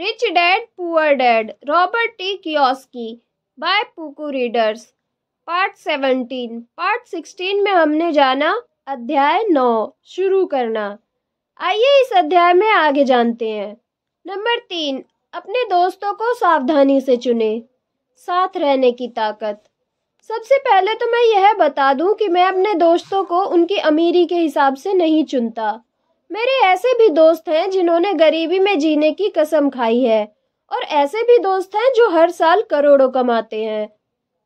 rich dad poor dad Robert T Kiyosaki by पुकू readers part seventeen part sixteen में हमने जाना अध्याय नौ शुरू करना आइए इस अध्याय में आगे जानते हैं नंबर तीन अपने दोस्तों को सावधानी से चुने साथ रहने की ताकत सबसे पहले तो मैं यह बता दूं कि मैं अपने दोस्तों को उनकी अमीरी के हिसाब से नहीं चुनता मेरे ऐसे भी दोस्त हैं जिन्होंने गरीबी में जीने की कसम खाई है और ऐसे भी दोस्त हैं जो हर साल करोड़ों कमाते हैं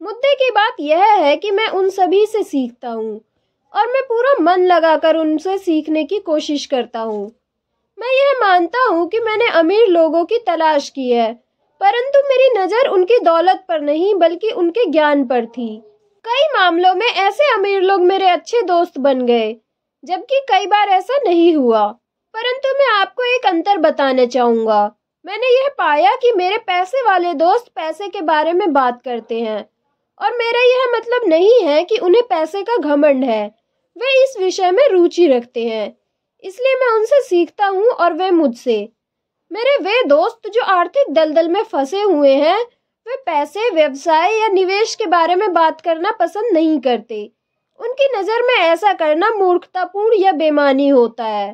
मुद्दे की बात यह है कि मैं उन सभी से सीखता हूँ और मैं पूरा मन लगाकर उनसे सीखने की कोशिश करता हूँ मैं यह मानता हूँ कि मैंने अमीर लोगों की तलाश की है परंतु मेरी नज़र उनकी दौलत पर नहीं बल्कि उनके ज्ञान पर थी कई मामलों में ऐसे अमीर लोग मेरे अच्छे दोस्त बन गए जबकि कई बार ऐसा नहीं हुआ परंतु मैं आपको एक अंतर बताना चाहूँगा मैंने यह पाया कि मेरे पैसे वाले दोस्त पैसे के बारे में बात करते हैं और मेरा यह मतलब नहीं है कि उन्हें पैसे का घमंड है वे इस विषय में रुचि रखते हैं इसलिए मैं उनसे सीखता हूँ और वे मुझसे मेरे वे दोस्त जो आर्थिक दलदल में फंसे हुए हैं वे पैसे व्यवसाय या निवेश के बारे में बात करना पसंद नहीं करते उनकी नज़र में ऐसा करना मूर्खतापूर्ण या बेमानी होता है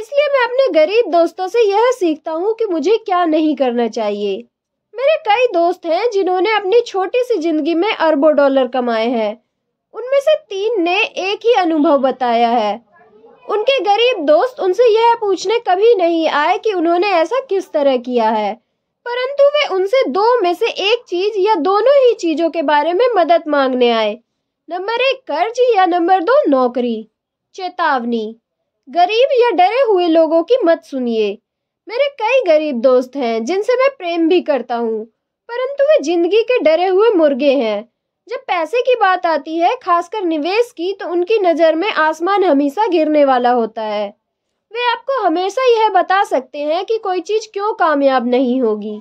इसलिए मैं अपने गरीब दोस्तों से यह सीखता हूँ कि मुझे क्या नहीं करना चाहिए मेरे कई दोस्त हैं जिन्होंने अपनी छोटी सी जिंदगी में अरबों डॉलर कमाए हैं उनमें से तीन ने एक ही अनुभव बताया है उनके गरीब दोस्त उनसे यह पूछने कभी नहीं आए कि उन्होंने ऐसा किस तरह किया है परंतु वे उनसे दो में से एक चीज या दोनों ही चीजों के बारे में मदद मांगने आए नंबर एक कर्ज या नंबर दो नौकरी चेतावनी गरीब या डरे हुए लोगों की मत सुनिए मेरे कई गरीब दोस्त हैं जिनसे मैं प्रेम भी करता हूँ परंतु वे जिंदगी के डरे हुए मुर्गे हैं जब पैसे की बात आती है खासकर निवेश की तो उनकी नज़र में आसमान हमेशा गिरने वाला होता है वे आपको हमेशा यह बता सकते हैं कि कोई चीज़ क्यों कामयाब नहीं होगी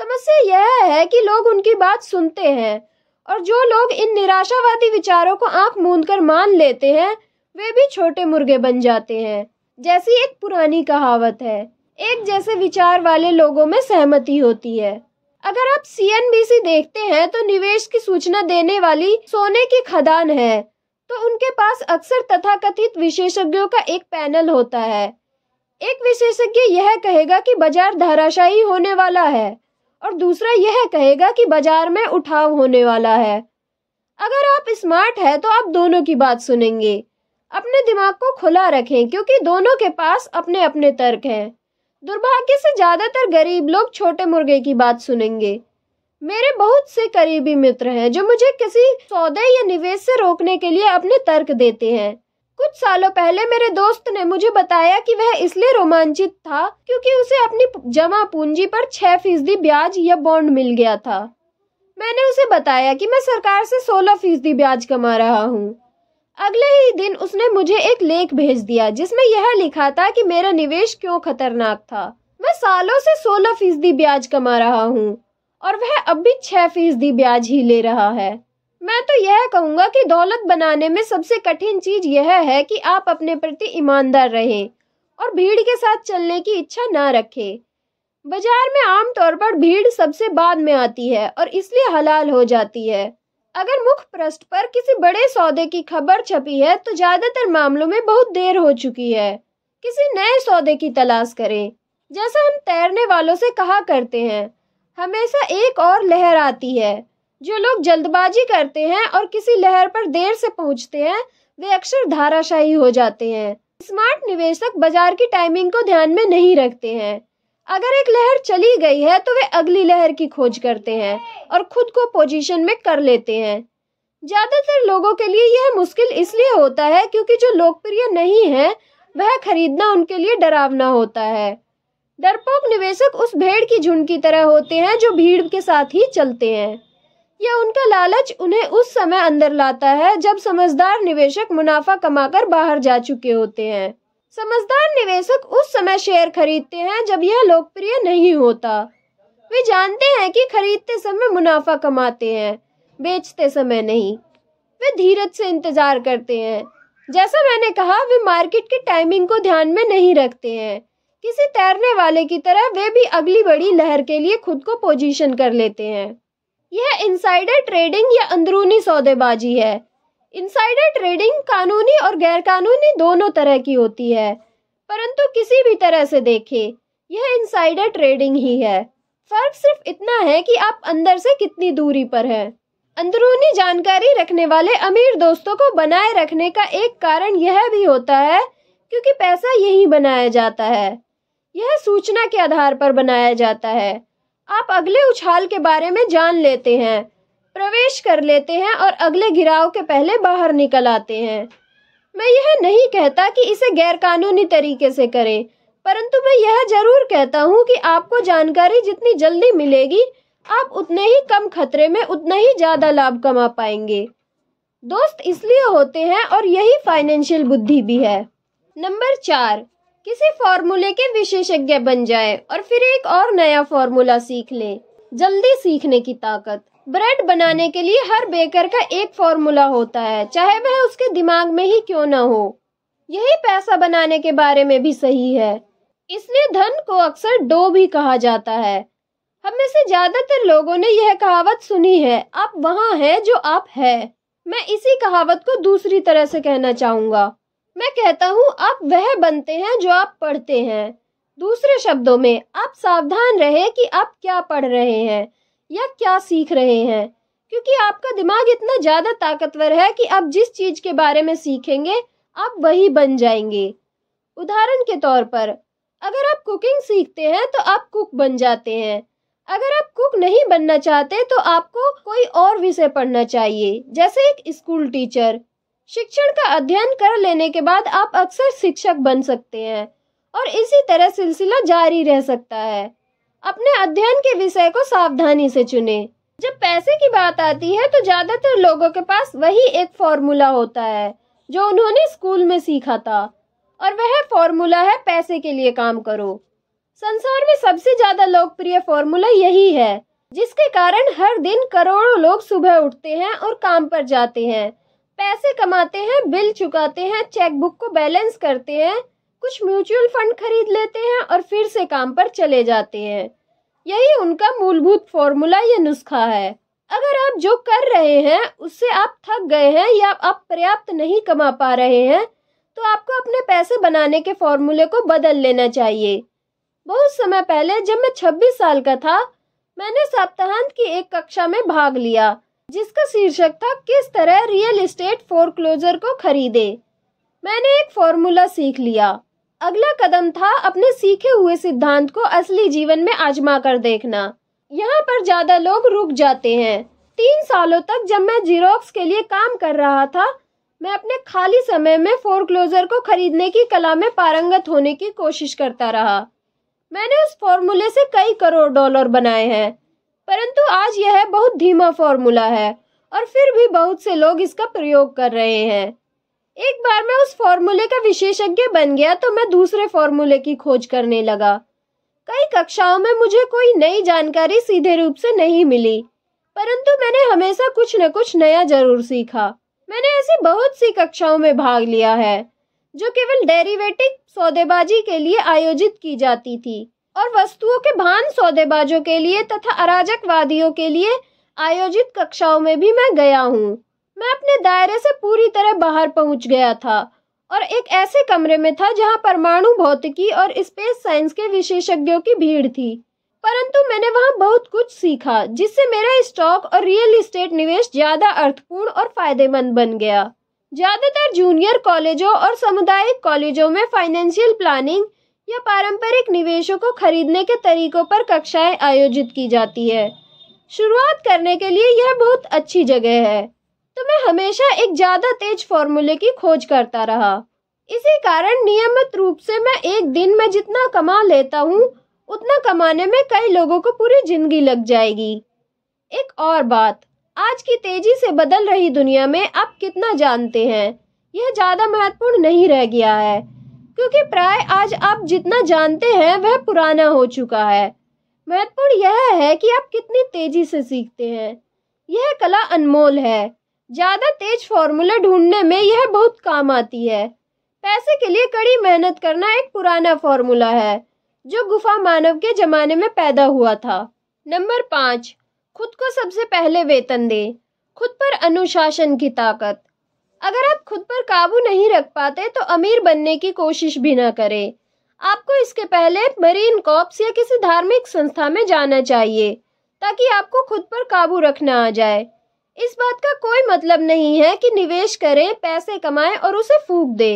समस्या यह है कि लोग उनकी बात सुनते हैं और जो लोग इन निराशावादी विचारों को आंख मूंद कर मान लेते हैं वे भी छोटे मुर्गे बन जाते हैं जैसी एक पुरानी कहावत है एक जैसे विचार वाले लोगों में सहमति होती है अगर आप सी देखते हैं तो निवेश की सूचना देने वाली सोने की खदान है तो उनके पास अक्सर तथाकथित विशेषज्ञों का एक पैनल होता है एक विशेषज्ञ यह कहेगा कि बाजार धाराशायी होने वाला है और दूसरा यह कहेगा कि बाजार में उठाव होने वाला है अगर आप स्मार्ट है तो आप दोनों की बात सुनेंगे अपने दिमाग को खुला रखें क्योंकि दोनों के पास अपने अपने तर्क हैं दुर्भाग्य से ज़्यादातर गरीब लोग छोटे मुर्गे की बात सुनेंगे मेरे बहुत से करीबी मित्र हैं जो मुझे किसी सौदे या निवेश से रोकने के लिए अपने तर्क देते हैं कुछ सालों पहले मेरे दोस्त ने मुझे बताया कि वह इसलिए रोमांचित था क्योंकि उसे अपनी जमा पूंजी पर छह फीसदी ब्याज या बॉन्ड मिल गया था मैंने उसे बताया कि मैं सरकार से सोलह फीसदी ब्याज कमा रहा हूँ अगले ही दिन उसने मुझे एक लेख भेज दिया जिसमें यह लिखा था कि मेरा निवेश क्यों खतरनाक था मैं सालों से सोलह फीसदी ब्याज कमा रहा हूँ और वह अब भी छह फीसदी ब्याज ही ले रहा है मैं तो यह कहूँगा कि दौलत बनाने में सबसे कठिन चीज़ यह है कि आप अपने प्रति ईमानदार रहें और भीड़ के साथ चलने की इच्छा ना रखें बाजार में आमतौर पर भीड़ सबसे बाद में आती है और इसलिए हलाल हो जाती है अगर मुख पृष्ठ पर किसी बड़े सौदे की खबर छपी है तो ज़्यादातर मामलों में बहुत देर हो चुकी है किसी नए सौदे की तलाश करें जैसा हम तैरने वालों से कहा करते हैं हमेशा एक और लहर आती है जो लोग जल्दबाजी करते हैं और किसी लहर पर देर से पहुंचते हैं वे अक्सर धाराशाही हो जाते हैं स्मार्ट निवेशक बाजार की टाइमिंग को ध्यान में नहीं रखते हैं अगर एक लहर चली गई है तो वे अगली लहर की खोज करते हैं और खुद को पोजीशन में कर लेते हैं ज़्यादातर लोगों के लिए यह मुश्किल इसलिए होता है क्योंकि जो लोकप्रिय नहीं है वह खरीदना उनके लिए डरावना होता है डरपोक निवेशक उस भेड़ की झुंड की तरह होते हैं जो भीड़ के साथ ही चलते हैं या उनका लालच उन्हें उस समय अंदर लाता है जब समझदार निवेशक मुनाफा कमाकर बाहर जा चुके होते हैं समझदार निवेशक उस समय शेयर खरीदते हैं जब यह लोकप्रिय नहीं होता वे जानते हैं कि खरीदते समय मुनाफा कमाते हैं बेचते समय नहीं वे धीरज से इंतजार करते हैं जैसा मैंने कहा वे मार्केट की टाइमिंग को ध्यान में नहीं रखते हैं किसी तैरने वाले की तरह वे भी अगली बड़ी लहर के लिए खुद को पोजीशन कर लेते हैं यह इंसाइडर ट्रेडिंग या अंदरूनी सौदेबाजी है इंसाइडर ट्रेडिंग कानूनी और गैरकानूनी दोनों तरह की होती है परंतु किसी भी तरह से देखे यह इंसाइडर ट्रेडिंग ही है फर्क सिर्फ इतना है कि आप अंदर से कितनी दूरी पर हैं अंदरूनी जानकारी रखने वाले अमीर दोस्तों को बनाए रखने का एक कारण यह भी होता है क्योंकि पैसा यही बनाया जाता है यह सूचना के आधार पर बनाया जाता है आप अगले उछाल के बारे में जान लेते हैं प्रवेश कर लेते हैं और अगले गिराव के पहले बाहर निकल आते हैं मैं यह नहीं कहता कि इसे गैरकानूनी तरीके से करें परंतु मैं यह जरूर कहता हूँ कि आपको जानकारी जितनी जल्दी मिलेगी आप उतने ही कम खतरे में उतना ही ज़्यादा लाभ कमा पाएंगे दोस्त इसलिए होते हैं और यही फाइनेंशियल बुद्धि भी है नंबर चार किसी फार्मूले के विशेषज्ञ बन जाए और फिर एक और नया फॉर्मूला सीख ले जल्दी सीखने की ताकत ब्रेड बनाने के लिए हर बेकर का एक फार्मूला होता है चाहे वह उसके दिमाग में ही क्यों ना हो यही पैसा बनाने के बारे में भी सही है इसलिए धन को अक्सर डो भी कहा जाता है हम में से ज्यादातर लोगों ने यह कहावत सुनी है आप वहाँ है जो आप है मैं इसी कहावत को दूसरी तरह से कहना चाहूंगा मैं कहता हूँ आप वह बनते हैं जो आप पढ़ते हैं दूसरे शब्दों में आप सावधान रहे कि आप क्या पढ़ रहे हैं या क्या सीख रहे हैं क्योंकि आपका दिमाग इतना ज़्यादा ताकतवर है कि आप जिस चीज़ के बारे में सीखेंगे आप वही बन जाएंगे उदाहरण के तौर पर अगर आप कुकिंग सीखते हैं तो आप कुक बन जाते हैं अगर आप कुक नहीं बनना चाहते तो आपको कोई और विषय पढ़ना चाहिए जैसे एक स्कूल टीचर शिक्षण का अध्ययन कर लेने के बाद आप अक्सर शिक्षक बन सकते हैं और इसी तरह सिलसिला जारी रह सकता है अपने अध्ययन के विषय को सावधानी से चुने जब पैसे की बात आती है तो ज़्यादातर लोगों के पास वही एक फॉर्मूला होता है जो उन्होंने स्कूल में सीखा था और वह फॉर्मूला है पैसे के लिए काम करो संसार में सबसे ज्यादा लोकप्रिय फॉर्मूला यही है जिसके कारण हर दिन करोड़ों लोग सुबह उठते हैं और काम पर जाते हैं पैसे कमाते हैं बिल चुकाते हैं चेकबुक को बैलेंस करते हैं कुछ म्यूचुअल फंड खरीद लेते हैं और फिर से काम पर चले जाते हैं यही उनका मूलभूत फॉर्मूला या नुस्खा है अगर आप जो कर रहे हैं उससे आप थक गए हैं या आप पर्याप्त नहीं कमा पा रहे हैं तो आपको अपने पैसे बनाने के फॉर्मूले को बदल लेना चाहिए बहुत समय पहले जब मैं 26 साल का था मैंने सप्ताहांत की एक कक्षा में भाग लिया जिसका शीर्षक था किस तरह रियल एस्टेट फोरक्लोजर को खरीदे मैंने एक फॉर्मूला सीख लिया अगला कदम था अपने सीखे हुए सिद्धांत को असली जीवन में आजमा कर देखना यहाँ पर ज्यादा लोग रुक जाते हैं तीन सालों तक जब मैं जीरोक्स के लिए काम कर रहा था मैं अपने खाली समय में फोरक्लोजर को खरीदने की कला में पारंगत होने की कोशिश करता रहा मैंने उस फॉर्मूले से कई करोड़ डॉलर बनाए हैं परंतु आज यह बहुत धीमा फॉर्मूला है और फिर भी बहुत से लोग इसका प्रयोग कर रहे हैं एक बार मैं उस फॉर्मूले का विशेषज्ञ बन गया तो मैं दूसरे फॉर्मूले की खोज करने लगा कई कक्षाओं में मुझे कोई नई जानकारी सीधे रूप से नहीं मिली परंतु मैंने हमेशा कुछ न कुछ नया जरूर सीखा मैंने ऐसी बहुत सी कक्षाओं में भाग लिया है जो केवल डेरिवेटिव सौदेबाजी के लिए आयोजित की जाती थी और वस्तुओं के भान सौदेबाजों के लिए तथा अराजकवादियों के लिए आयोजित कक्षाओं में भी मैं गया हूँ मैं अपने दायरे से पूरी तरह बाहर पहुंच गया था और एक ऐसे कमरे में था जहाँ परमाणु भौतिकी और स्पेस साइंस के विशेषज्ञों की भीड़ थी परंतु मैंने वहाँ बहुत कुछ सीखा जिससे मेरा स्टॉक और रियल इस्टेट निवेश ज्यादा अर्थपूर्ण और फायदेमंद बन गया ज्यादातर जूनियर कॉलेजों और सामुदायिक कॉलेजों में फाइनेंशियल प्लानिंग या पारंपरिक निवेशों को खरीदने के तरीकों पर कक्षाएं आयोजित की जाती है शुरुआत करने के लिए यह बहुत अच्छी जगह है तो मैं हमेशा एक ज़्यादा तेज फॉर्मूले की खोज करता रहा इसी कारण नियमित रूप से मैं एक दिन में जितना कमा लेता हूँ उतना कमाने में कई लोगों को पूरी जिंदगी लग जाएगी एक और बात आज की तेजी से बदल रही दुनिया में आप कितना जानते हैं यह ज़्यादा महत्वपूर्ण नहीं रह गया है क्योंकि प्राय आज आप जितना जानते हैं वह पुराना हो चुका है महत्वपूर्ण यह है कि आप कितनी तेजी से सीखते हैं यह कला अनमोल है ज़्यादा तेज फॉर्मूला ढूंढने में यह बहुत काम आती है पैसे के लिए कड़ी मेहनत करना एक पुराना फॉर्मूला है जो गुफा मानव के जमाने में पैदा हुआ था नंबर पाँच खुद को सबसे पहले वेतन दे खुद पर अनुशासन की ताकत अगर आप खुद पर काबू नहीं रख पाते तो अमीर बनने की कोशिश भी ना करें आपको इसके पहले मरीन कॉप्स या किसी धार्मिक संस्था में जाना चाहिए ताकि आपको खुद पर काबू रखना आ जाए इस बात का कोई मतलब नहीं है कि निवेश करें पैसे कमाएं और उसे फूक दे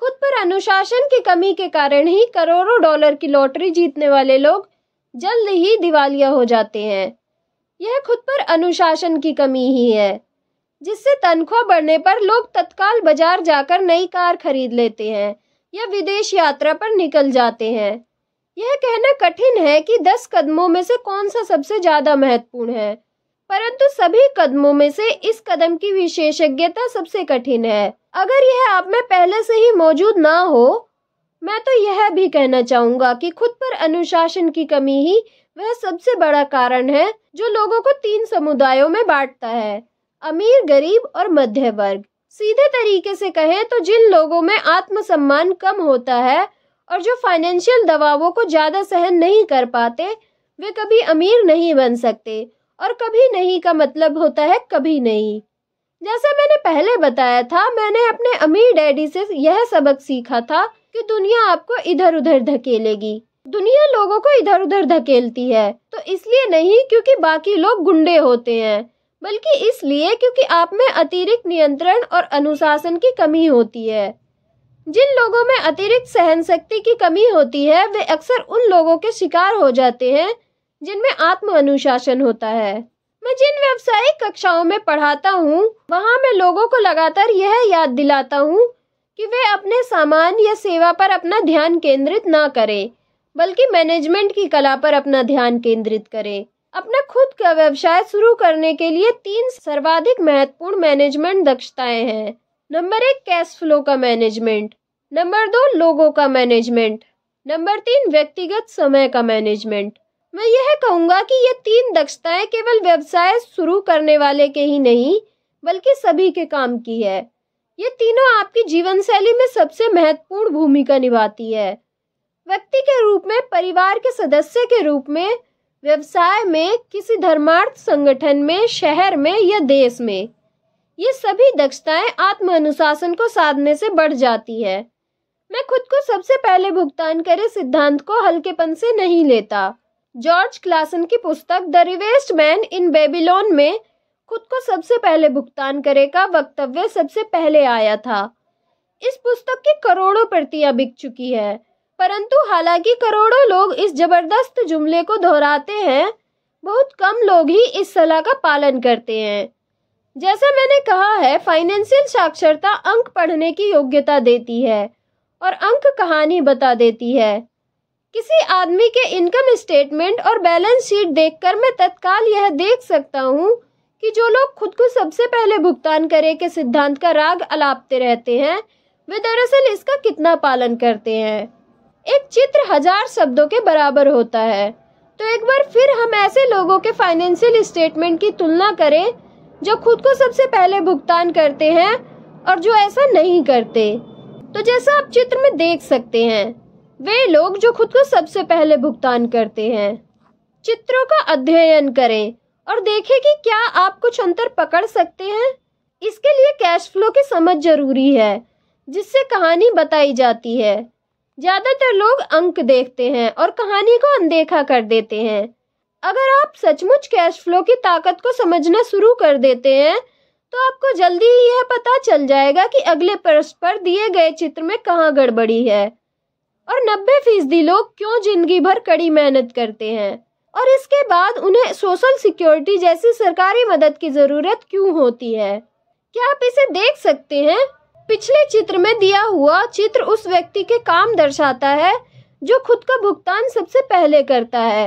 खुद पर अनुशासन की कमी के कारण ही करोड़ों डॉलर की लॉटरी जीतने वाले लोग जल्द ही दिवालिया हो जाते हैं यह खुद पर अनुशासन की कमी ही है जिससे तनख्वाह बढ़ने पर लोग तत्काल बाजार जाकर नई कार खरीद लेते हैं या विदेश यात्रा पर निकल जाते हैं यह कहना कठिन है कि दस कदमों में से कौन सा सबसे ज़्यादा महत्वपूर्ण है परंतु सभी कदमों में से इस कदम की विशेषज्ञता सबसे कठिन है अगर यह आप में पहले से ही मौजूद ना हो मैं तो यह भी कहना चाहूँगा कि खुद पर अनुशासन की कमी ही वह सबसे बड़ा कारण है जो लोगों को तीन समुदायों में बांटता है अमीर गरीब और मध्य वर्ग सीधे तरीके से कहें तो जिन लोगों में आत्मसम्मान कम होता है और जो फाइनेंशियल दबावों को ज़्यादा सहन नहीं कर पाते वे कभी अमीर नहीं बन सकते और कभी नहीं का मतलब होता है कभी नहीं जैसा मैंने पहले बताया था मैंने अपने अमीर डैडी से यह सबक सीखा था कि दुनिया आपको इधर उधर धकेलेगी दुनिया लोगों को इधर उधर धकेलती है तो इसलिए नहीं क्योंकि बाकी लोग गुंडे होते हैं बल्कि इसलिए क्योंकि आप में अतिरिक्त नियंत्रण और अनुशासन की कमी होती है जिन लोगों में अतिरिक्त सहन शक्ति की कमी होती है वे अक्सर उन लोगों के शिकार हो जाते हैं जिनमें आत्म अनुशासन होता है मैं जिन व्यवसायिक कक्षाओं में पढ़ाता हूँ वहाँ मैं लोगों को लगातार यह याद दिलाता हूँ कि वे अपने सामान या सेवा पर अपना ध्यान केंद्रित ना करें बल्कि मैनेजमेंट की कला पर अपना ध्यान केंद्रित करें अपना खुद का व्यवसाय शुरू करने के लिए तीन सर्वाधिक महत्वपूर्ण मैनेजमेंट दक्षताएं हैं नंबर एक कैश फ्लो का मैनेजमेंट नंबर दो लोगों का मैनेजमेंट नंबर तीन व्यक्तिगत समय का मैनेजमेंट मैं यह कहूँगा कि ये तीन दक्षताएं केवल व्यवसाय शुरू करने वाले के ही नहीं बल्कि सभी के काम की है ये तीनों आपकी जीवन शैली में सबसे महत्वपूर्ण भूमिका निभाती है व्यक्ति के रूप में परिवार के सदस्य के रूप में व्यवसाय में किसी धर्मार्थ संगठन में शहर में या देश में ये सभी दक्षताएं आत्म अनुशासन को साधने से बढ़ जाती है मैं खुद को सबसे पहले भुगतान करे सिद्धांत को हल्केपन से नहीं लेता जॉर्ज क्लासन की पुस्तक the richest man in Babylon में खुद को सबसे पहले भुगतान करे का वक्तव्य सबसे पहले आया था इस पुस्तक की करोड़ों प्रतियां बिक चुकी है परंतु हालांकि करोड़ों लोग इस जबरदस्त जुमले को दोहराते हैं बहुत कम लोग ही इस सलाह का पालन करते हैं जैसा मैंने कहा है फाइनेंशियल साक्षरता अंक पढ़ने की योग्यता देती है और अंक कहानी बता देती है किसी आदमी के इनकम स्टेटमेंट और बैलेंस शीट देखकर मैं तत्काल यह देख सकता हूँ कि जो लोग खुद को सबसे पहले भुगतान करे के सिद्धांत का राग अलापते रहते हैं वे दरअसल इसका कितना पालन करते हैं एक चित्र हजार शब्दों के बराबर होता है तो एक बार फिर हम ऐसे लोगों के फाइनेंशियल स्टेटमेंट की तुलना करें जो खुद को सबसे पहले भुगतान करते हैं और जो ऐसा नहीं करते तो जैसा आप चित्र में देख सकते हैं वे लोग जो खुद को सबसे पहले भुगतान करते हैं चित्रों का अध्ययन करें और देखें कि क्या आप कुछ अंतर पकड़ सकते हैं इसके लिए कैश फ्लो की समझ जरूरी है जिससे कहानी बताई जाती है ज्यादातर लोग अंक देखते हैं और कहानी को अनदेखा कर देते हैं अगर आप सचमुच कैश फ्लो की ताकत को समझना शुरू कर देते हैं तो आपको जल्दी ही यह पता चल जाएगा कि अगले प्रश्न पर दिए गए चित्र में कहाँ गड़बड़ी है और नब्बे फीसदी लोग क्यों जिंदगी भर कड़ी मेहनत करते हैं और इसके बाद उन्हें सोशल सिक्योरिटी जैसी सरकारी मदद की ज़रूरत क्यों होती है क्या आप इसे देख सकते हैं पिछले चित्र में दिया हुआ चित्र उस व्यक्ति के काम दर्शाता है जो खुद का भुगतान सबसे पहले करता है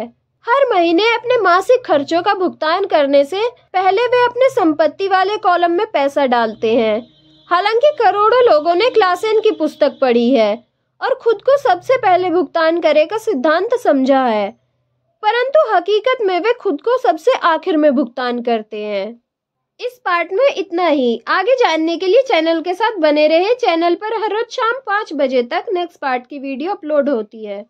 हर महीने अपने मासिक खर्चों का भुगतान करने से पहले वे अपने संपत्ति वाले कॉलम में पैसा डालते हैं हालांकि करोड़ों लोगों ने क्लासेन की पुस्तक पढ़ी है और खुद को सबसे पहले भुगतान करे का सिद्धांत समझा है परंतु हकीकत में वे खुद को सबसे आखिर में भुगतान करते हैं इस पार्ट में इतना ही आगे जानने के लिए चैनल के साथ बने रहे चैनल पर हर रोज शाम पाँच बजे तक नेक्स्ट पार्ट की वीडियो अपलोड होती है